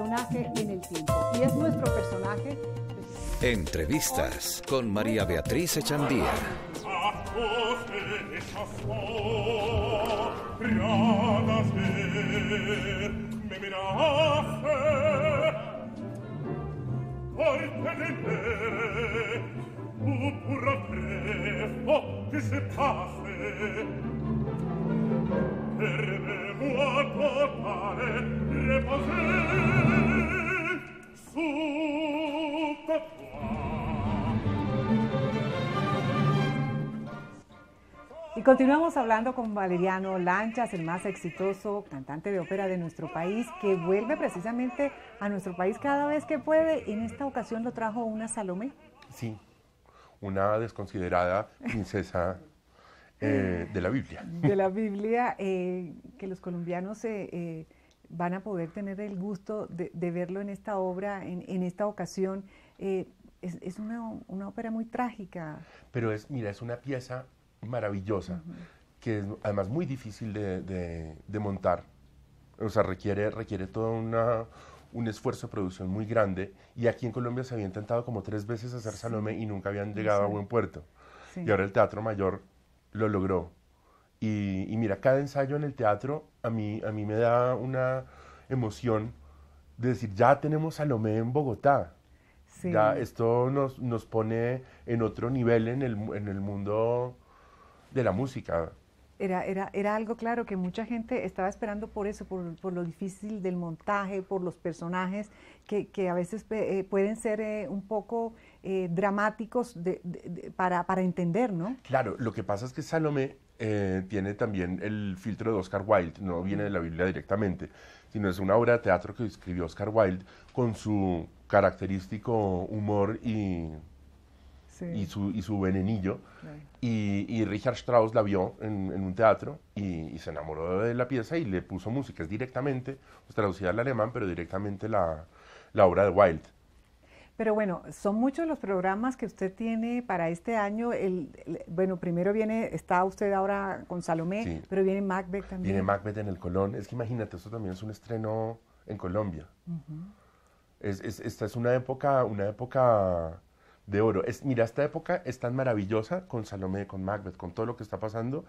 en el tiempo. Y es nuestro personaje. Entrevistas con María Beatriz Echandía. continuamos hablando con Valeriano Lanchas, el más exitoso cantante de ópera de nuestro país, que vuelve precisamente a nuestro país cada vez que puede. En esta ocasión lo trajo una Salomé. Sí, una desconsiderada princesa eh, de la Biblia. De la Biblia, eh, que los colombianos eh, van a poder tener el gusto de, verlo en esta obra, en, esta ocasión. es, una, una, ópera muy trágica. Pero es, mira, es una pieza maravillosa, que es además muy difícil de, montar. O sea, requiere, requiere todo un esfuerzo de producción muy grande. Y aquí en Colombia se había intentado como tres veces hacer Salomé y nunca habían llegado a buen puerto. Y ahora el Teatro Mayor lo logró. Y, mira, cada ensayo en el teatro a mí, a mí me da una emoción de decir, ya tenemos Salomé en Bogotá. Ya esto nos, nos, pone en otro nivel en el mundo de la música. Era, era, algo claro que mucha gente estaba esperando por eso, por, lo difícil del montaje, por los personajes que, a veces eh, eh, pueden ser eh, un poco dramáticos para, para, entender, ¿no? Claro, lo que pasa es que Salomé tiene también el filtro de Oscar Wilde, no viene de la Biblia directamente, sino es una obra de teatro que escribió Oscar Wilde con su característico humor y y, su, y su venenillo. Y, y, Richard Strauss la vio en, en un teatro y, se enamoró de la pieza y le puso música directamente, pues, traducida al alemán, pero directamente la, la obra de Wilde. Pero bueno, son muchos los programas que usted tiene para este año. El, bueno, primero viene, está usted ahora con Salomé, pero viene Macbeth también. Viene Macbeth en el Colón. Es que imagínate, esto también es un estreno en Colombia. esta es una época, una época de oro. Es, mira, esta época es tan maravillosa con Salomé, con Macbeth, con todo lo que está pasando,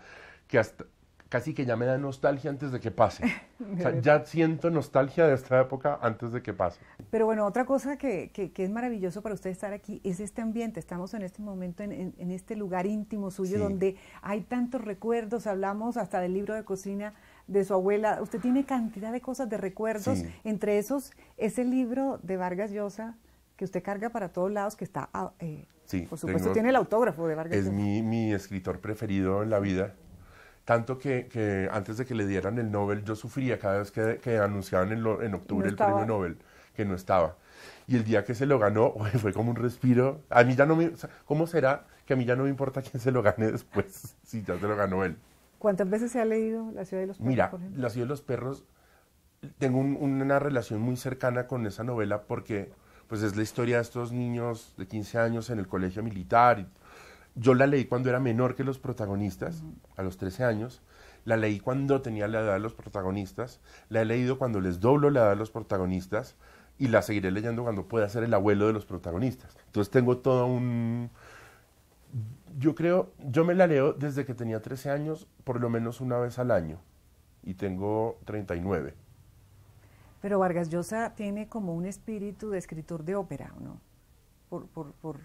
que hasta casi que ya me da nostalgia antes de que pase. ya siento nostalgia de esta época antes de que pase. Pero bueno, otra cosa que, es maravilloso para usted estar aquí es este ambiente. Estamos en este momento en, este lugar íntimo suyo donde hay tantos recuerdos. Hablamos hasta del libro de cocina de su abuela. Usted tiene cantidad de cosas, de recuerdos. Entre esos, ese libro de Vargas Llosa, que usted carga para todos lados, que está, ah, eh, sí, por supuesto, tiene el autógrafo de Vargas. Es mi, escritor preferido en la vida. Tanto que, antes de que le dieran el Nobel, yo sufría cada vez que, anunciaban en, octubre el premio Nobel, que no estaba. Y el día que se lo ganó, fue como un respiro. A mí ya no me. ¿Cómo será que a mí ya no me importa quién se lo gane después, si ya se lo ganó él? ¿Cuántas veces se ha leído La ciudad de los perros? Mira, La ciudad de los perros, tengo una relación muy cercana con esa novela porque pues es la historia de estos niños de 15 años en el colegio militar. Yo la leí cuando era menor que los protagonistas, a los 13 años. La leí cuando tenía la edad de los protagonistas. La he leído cuando les doblo la edad de los protagonistas. Y la seguiré leyendo cuando pueda ser el abuelo de los protagonistas. Entonces tengo todo un... Yo creo, yo me la leo desde que tenía 13 años, por lo menos una vez al año. Y tengo 39. Pero Vargas Llosa tiene como un espíritu de escritor de ópera, ¿no? Por, por,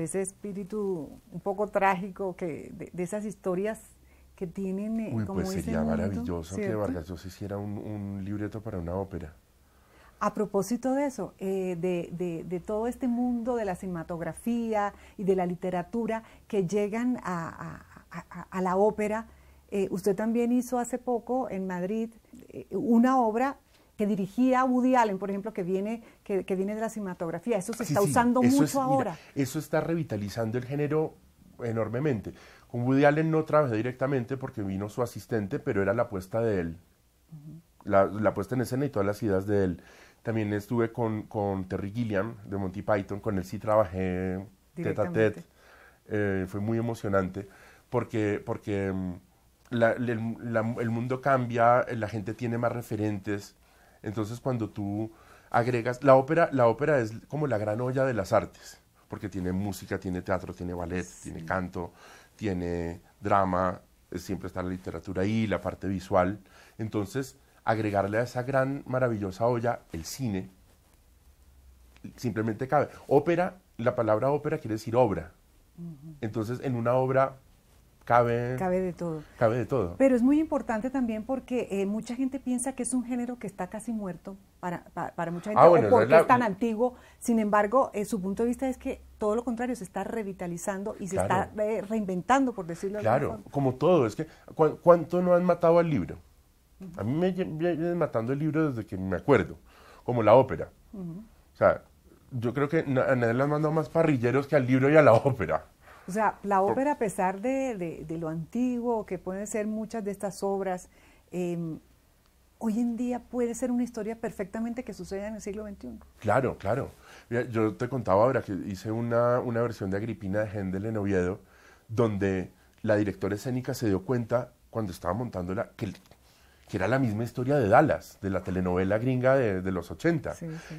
ese espíritu un poco trágico que, de, esas historias que tienen eh, Uy, como pues sería maravilloso que Vargas Llosa hiciera un, un, libreto para una ópera. A propósito de eso, eh, de, todo este mundo de la cinematografía y de la literatura que llegan a, a, la ópera, eh, usted también hizo hace poco en Madrid una obra que dirigía Woody Allen, por ejemplo, que viene, que, viene de la cinematografía. Eso se está usando mucho ahora. eso está revitalizando el género enormemente. Con Woody Allen no trabajé directamente porque vino su asistente, pero era la apuesta de él. la, puesta en escena y todas las ideas de él. También estuve con, Terry Gilliam de Monty Python, con él sí trabajé tete a eh, fue muy emocionante porque, porque mm, el mundo cambia, la gente tiene más referentes entonces cuando tú agregas, la ópera, la ópera es como la gran olla de las artes, porque tiene música, tiene teatro, tiene ballet, tiene canto, tiene drama, siempre está la literatura ahí, la parte visual. Entonces, agregarle a esa gran, maravillosa olla el cine, simplemente cabe. Ópera, la palabra ópera quiere decir obra. Entonces, en una obra cabe... de todo. de todo. Pero es muy importante también porque eh, mucha gente piensa que es un género que está casi muerto para, para, mucha ah, gente, porque es tan antiguo. Sin embargo, eh, su punto de vista es que todo lo contrario, se está revitalizando y se está eh, reinventando, por decirlo claro, Claro, como todo. Es que, ¿cuánto no han matado al libro? A mí me vienen matando el libro desde que me acuerdo, como la ópera. O sea, yo creo que a nadie le han mandado más parrilleros que al libro y a la ópera. O sea, la ópera, a pesar de, lo antiguo que pueden ser muchas de estas obras, em, hoy en día puede ser una historia perfectamente que suceda en el siglo XXI. Claro, claro. yo te contaba ahora que hice una, versión de Agripina de Händel en Oviedo, donde la directora escénica se dio cuenta cuando estaba montándola que, que era la misma historia de Dallas, de la telenovela gringa de, los 80.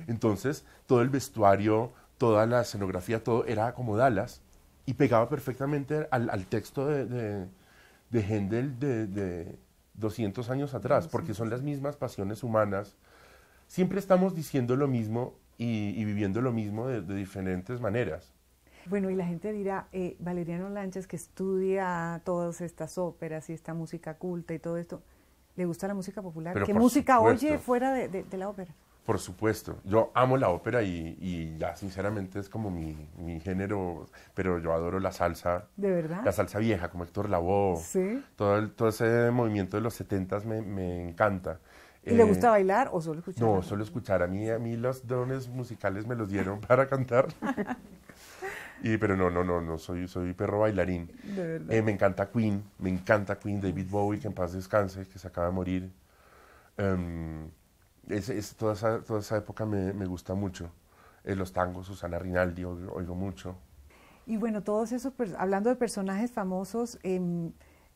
Entonces, todo el vestuario, toda la escenografía, todo era como Dallas y pegaba perfectamente al, texto de, de, de Händel de, 200 años atrás, porque son las mismas pasiones humanas. Siempre estamos diciendo lo mismo y, viviendo lo mismo de, diferentes maneras. Bueno, y la gente dirá, eh, Valeriano Lanchas, que estudia todas estas óperas y esta música culta y todo esto, ¿le gusta la música popular? ¿Qué música oye fuera de la ópera? Por supuesto, yo amo la ópera y, ya sinceramente es como mi, género, pero yo adoro la salsa. ¿De verdad? La salsa vieja, como Héctor Lavoe. Sí. Todo, todo ese movimiento de los setentas me, me encanta. ¿Y le eh, gusta bailar o solo escuchar? No, solo escuchar. A mí, a mí los dones musicales me los dieron para cantar. y, pero no, no, no, no, soy, soy perro bailarín. De verdad. Eh, me encanta Queen, me encanta Queen, David Bowie, que en paz descanse, que se acaba de morir. Em, es, toda, esa, toda, esa, época me, gusta mucho. Eh, los tangos, Susana Rinaldi, oigo, mucho. Y bueno, todos esos, hablando de personajes famosos, em,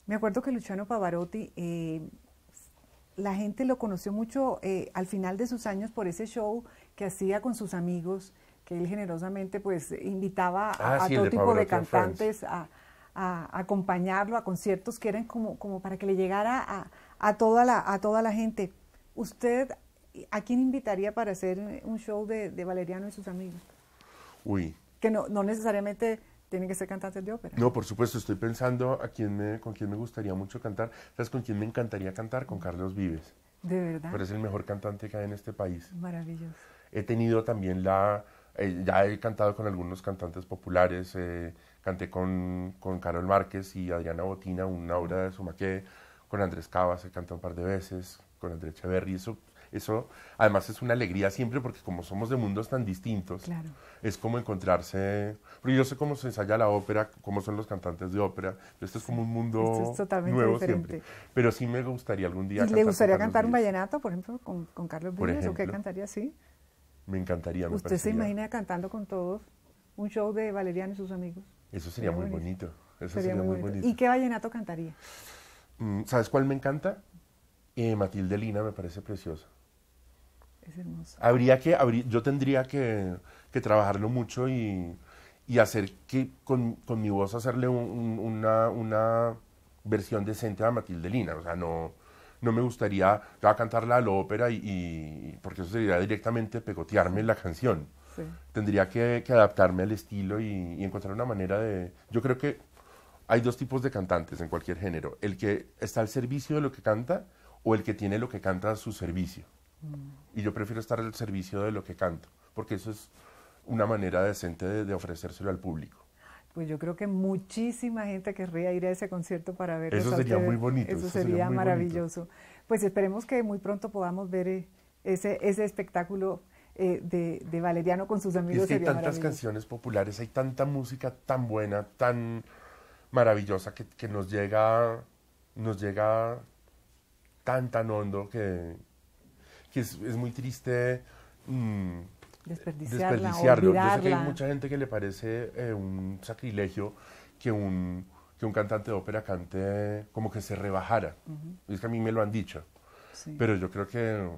me acuerdo que Luciano Pavarotti, eh, la gente lo conoció mucho eh, al final de sus años por ese show que hacía con sus amigos, que él generosamente pues invitaba a, ah, todo tipo de cantantes a, acompañarlo a conciertos que eran como, como para que le llegara a, toda la, a toda la gente. ¿Usted ¿A quién invitaría para hacer un show de, de Valeriano y sus amigos? Uy. Que no, no necesariamente tienen que ser cantantes de ópera. No, por supuesto, estoy pensando a quién me, con quién me gustaría mucho cantar. ¿Sabes con quién me encantaría cantar? Con Carlos Vives. De verdad. Pero es el mejor cantante que hay en este país. Maravilloso. He tenido también la... Eh, ya he cantado con algunos cantantes populares. Eh, canté con, con, Carol Márquez y Adriana Botina una obra de Sumaque. Con Andrés Cabas se canta un par de veces. Con Andrés Echeverri. Eso eso además es una alegría siempre porque como somos de mundos tan distintos, es como encontrarse, porque yo sé cómo se ensaya la ópera, cómo son los cantantes de ópera, esto es como un mundo totalmente nuevo diferente. siempre. Pero sí me gustaría algún día... ¿Y cantar le gustaría cantar un vallenato, por ejemplo, con, Carlos Vives o qué cantaría así? Me encantaría. Me ¿Usted se imagina cantando con todos un show de Valeriano y sus amigos? Eso sería, muy bonito. ¿Y qué vallenato cantaría? Mm, ¿Sabes cuál me encanta? Eh, Matilde Lina me parece preciosa. Habría que, yo tendría que, trabajarlo mucho y, hacer que con, mi voz hacerle una, versión decente a Matilde Lina. O sea, no, me gustaría cantarla a la ópera y, porque eso sería directamente pegotearme la canción. Tendría que, adaptarme al estilo y, encontrar una manera de... Yo creo que hay dos tipos de cantantes en cualquier género. El que está al servicio de lo que canta o el que tiene lo que canta a su servicio. Y yo prefiero estar al servicio de lo que canto, porque eso es una manera decente de, ofrecérselo al público. Pues yo creo que muchísima gente querría ir a ese concierto para ver. Eso sería muy bonito. Eso, sería, maravilloso. Pues esperemos que muy pronto podamos ver eh, ese, ese espectáculo eh, de, Valeriano con sus amigos. Y es que hay tantas canciones populares, hay tanta música tan buena, tan maravillosa que, que nos llega, nos llega tan tan hondo que, que es, muy triste mmm, desperdiciarlo. Yo sé que hay mucha gente que le parece eh, un sacrilegio que un, que un cantante de ópera cante como que se rebajara. Es que a mí me lo han dicho. Pero yo creo que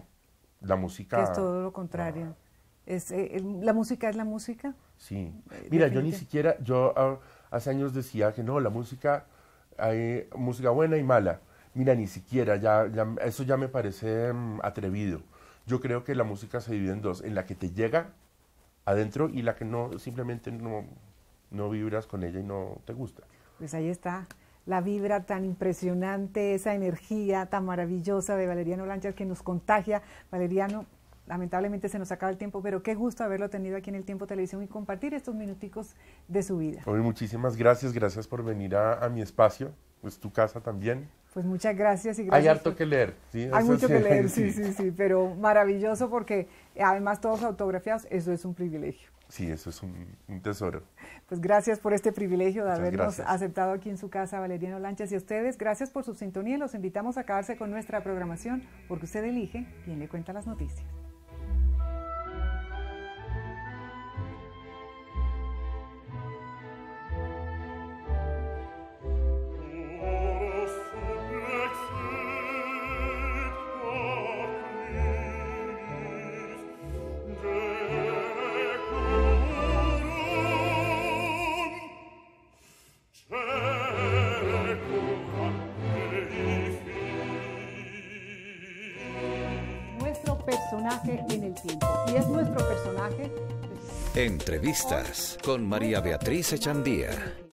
la música... es todo lo contrario. Ah. es, eh, la música es la música. Sí. Eh, Mira, yo ni siquiera, yo ah, hace años decía que no, la música, hay música buena y mala. Mira, ni siquiera, ya, eso ya me parece mm, atrevido. Yo creo que la música se divide en dos, en la que te llega adentro y la que no, simplemente no, no vibras con ella y no te gusta. Pues ahí está la vibra tan impresionante, esa energía tan maravillosa de Valeriano Lanchas que nos contagia. Valeriano, lamentablemente se nos acaba el tiempo, pero qué gusto haberlo tenido aquí en el Tiempo Televisión y compartir estos minuticos de su vida. Hoy muchísimas gracias, gracias por venir a, a mi espacio, pues tu casa también. Pues muchas gracias y gracias. Hay harto que leer. Hay mucho que leer, sí, sí, sí, pero maravilloso porque además todos autografiados, eso es un privilegio. Sí, eso es un, tesoro. Pues gracias por este privilegio de habernos aceptado aquí en su casa, Valeriano Lanchas, y a ustedes, gracias por su sintonía y los invitamos a acabarse con nuestra programación porque usted elige quién le cuenta las noticias. Y es nuestro personaje. Entrevistas con María Beatriz Echandía.